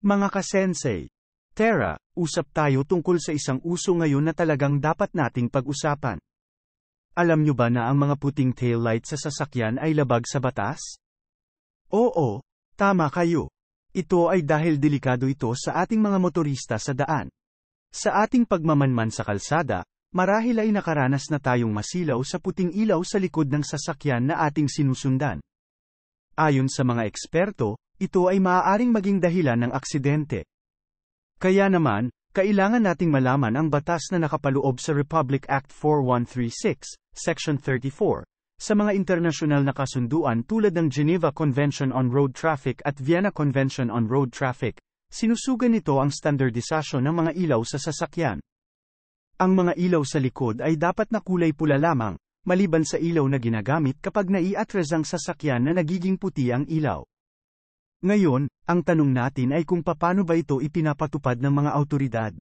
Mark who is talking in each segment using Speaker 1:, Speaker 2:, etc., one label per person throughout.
Speaker 1: Mga kasensei, Tara, usap tayo tungkol sa isang uso ngayon na talagang dapat nating pag-usapan. Alam nyo ba na ang mga puting taillight sa sasakyan ay labag sa batas? Oo, tama kayo. Ito ay dahil delikado ito sa ating mga motorista sa daan. Sa ating pagmamanman sa kalsada, marahil ay nakaranas na tayong masilaw sa puting ilaw sa likod ng sasakyan na ating sinusundan. Ayon sa mga eksperto, ito ay maaaring maging dahilan ng aksidente. Kaya naman, kailangan nating malaman ang batas na nakapaloob sa Republic Act 4136, Section 34, sa mga internasyonal na kasunduan tulad ng Geneva Convention on Road Traffic at Vienna Convention on Road Traffic, sinusugan nito ang standardisasyon ng mga ilaw sa sasakyan. Ang mga ilaw sa likod ay dapat na kulay pula lamang, maliban sa ilaw na ginagamit kapag naiatres ang sasakyan na nagiging puti ang ilaw. Ngayon, ang tanong natin ay kung paano ba ito ipinapatupad ng mga autoridad.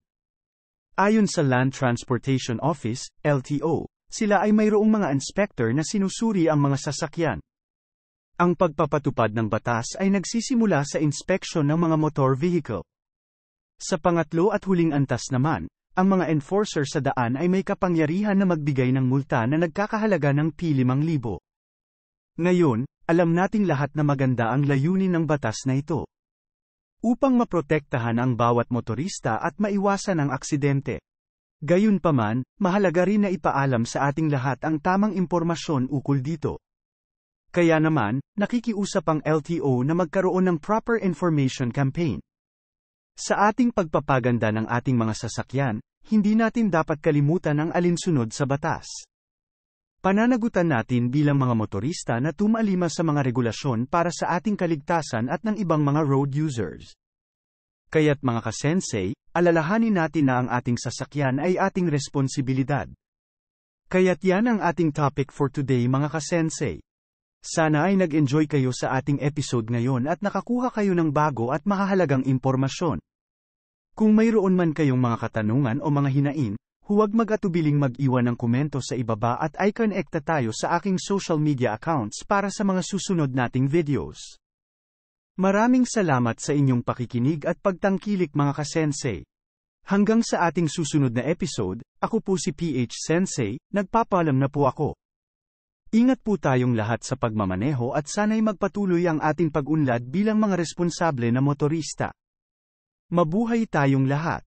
Speaker 1: Ayon sa Land Transportation Office, LTO, sila ay mayroong mga inspector na sinusuri ang mga sasakyan. Ang pagpapatupad ng batas ay nagsisimula sa inspeksyon ng mga motor vehicle. Sa pangatlo at huling antas naman, ang mga enforcer sa daan ay may kapangyarihan na magbigay ng multa na nagkakahalaga ng P5,000. Ngayon, alam nating lahat na maganda ang layunin ng batas na ito. Upang maprotektahan ang bawat motorista at maiwasan ang aksidente. Gayunpaman, mahalaga rin na ipaalam sa ating lahat ang tamang impormasyon ukol dito. Kaya naman, nakikiusap ang LTO na magkaroon ng proper information campaign. Sa ating pagpapaganda ng ating mga sasakyan, hindi natin dapat kalimutan ang alinsunod sa batas. Pananagutan natin bilang mga motorista na tumalima sa mga regulasyon para sa ating kaligtasan at ng ibang mga road users. Kaya't mga kasensei, alalahanin natin na ang ating sasakyan ay ating responsibilidad. Kaya't yan ang ating topic for today mga kasensei. Sana ay nag-enjoy kayo sa ating episode ngayon at nakakuha kayo ng bago at mahahalagang impormasyon. Kung mayroon man kayong mga katanungan o mga hinain, Huwag mag-atubiling mag-iwan ng komento sa ibaba at i-connecta tayo sa aking social media accounts para sa mga susunod nating videos. Maraming salamat sa inyong pakikinig at pagtangkilik mga kasensei. Hanggang sa ating susunod na episode, ako po si PH Sensei, nagpapalam na po ako. Ingat po tayong lahat sa pagmamaneho at sana'y magpatuloy ang ating pag-unlad bilang mga responsable na motorista. Mabuhay tayong lahat!